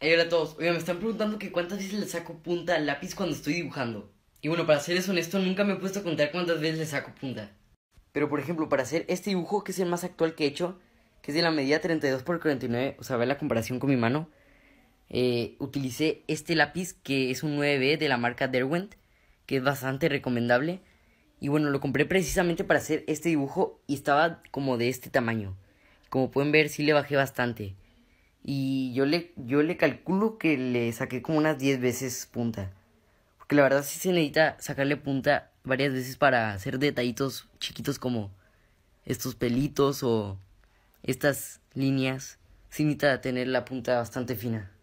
hola a todos. me están preguntando que cuántas veces le saco punta al lápiz cuando estoy dibujando. Y bueno, para serles honesto, nunca me he puesto a contar cuántas veces le saco punta. Pero por ejemplo, para hacer este dibujo, que es el más actual que he hecho, que es de la medida 32 x 49, o sea, ve la comparación con mi mano, eh, utilicé este lápiz que es un 9B de la marca Derwent, que es bastante recomendable. Y bueno, lo compré precisamente para hacer este dibujo y estaba como de este tamaño. Como pueden ver, sí le bajé bastante. Y yo le, yo le calculo que le saqué como unas 10 veces punta. Porque la verdad sí se necesita sacarle punta varias veces para hacer detallitos chiquitos como estos pelitos o estas líneas. Se necesita tener la punta bastante fina.